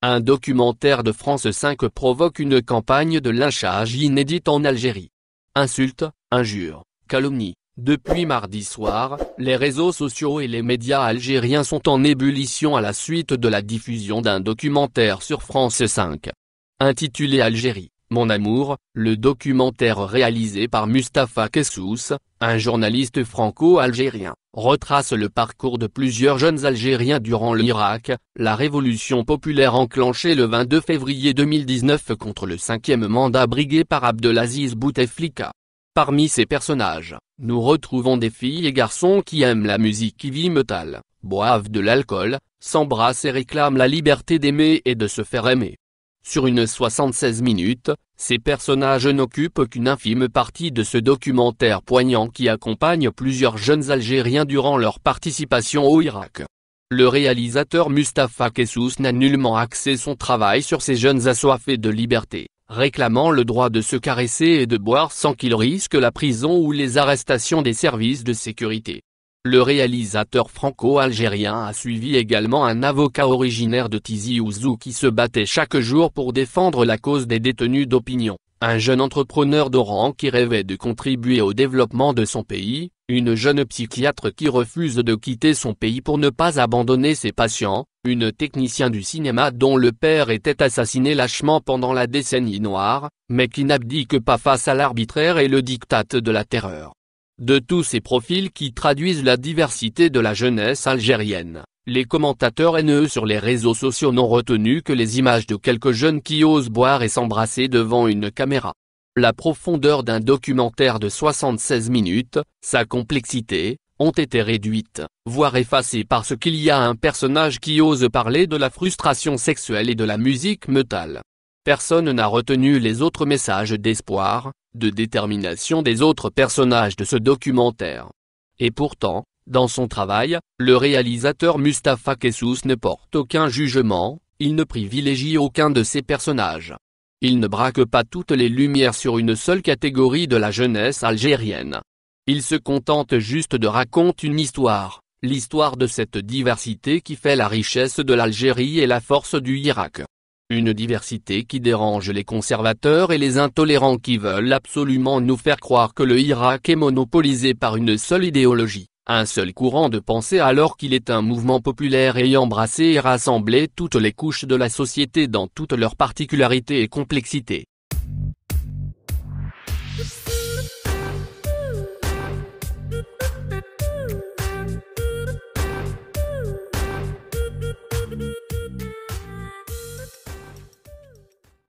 Un documentaire de France 5 provoque une campagne de lynchage inédite en Algérie. Insultes, injures, calomnies. Depuis mardi soir, les réseaux sociaux et les médias algériens sont en ébullition à la suite de la diffusion d'un documentaire sur France 5. Intitulé Algérie, mon amour, le documentaire réalisé par Mustapha Kessous, un journaliste franco-algérien, retrace le parcours de plusieurs jeunes Algériens durant l'Irak, la révolution populaire enclenchée le 22 février 2019 contre le cinquième mandat brigué par Abdelaziz Bouteflika. Parmi ces personnages, nous retrouvons des filles et garçons qui aiment la musique vit metal, boivent de l'alcool, s'embrassent et réclament la liberté d'aimer et de se faire aimer. Sur une 76 minutes, ces personnages n'occupent qu'une infime partie de ce documentaire poignant qui accompagne plusieurs jeunes Algériens durant leur participation au Irak. Le réalisateur Mustapha Kessous n'a nullement axé son travail sur ces jeunes assoiffés de liberté, réclamant le droit de se caresser et de boire sans qu'ils risquent la prison ou les arrestations des services de sécurité. Le réalisateur franco-algérien a suivi également un avocat originaire de Tizi Ouzou qui se battait chaque jour pour défendre la cause des détenus d'opinion, un jeune entrepreneur d'Oran qui rêvait de contribuer au développement de son pays, une jeune psychiatre qui refuse de quitter son pays pour ne pas abandonner ses patients, une technicien du cinéma dont le père était assassiné lâchement pendant la décennie noire, mais qui n'abdique pas face à l'arbitraire et le diktat de la terreur. De tous ces profils qui traduisent la diversité de la jeunesse algérienne, les commentateurs haineux sur les réseaux sociaux n'ont retenu que les images de quelques jeunes qui osent boire et s'embrasser devant une caméra. La profondeur d'un documentaire de 76 minutes, sa complexité, ont été réduites, voire effacées parce qu'il y a un personnage qui ose parler de la frustration sexuelle et de la musique metal. Personne n'a retenu les autres messages d'espoir, de détermination des autres personnages de ce documentaire. Et pourtant, dans son travail, le réalisateur Mustapha Kessous ne porte aucun jugement, il ne privilégie aucun de ses personnages. Il ne braque pas toutes les lumières sur une seule catégorie de la jeunesse algérienne. Il se contente juste de raconter une histoire, l'histoire de cette diversité qui fait la richesse de l'Algérie et la force du Irak. Une diversité qui dérange les conservateurs et les intolérants qui veulent absolument nous faire croire que le Irak est monopolisé par une seule idéologie, un seul courant de pensée alors qu'il est un mouvement populaire ayant brassé et rassemblé toutes les couches de la société dans toutes leurs particularités et complexités.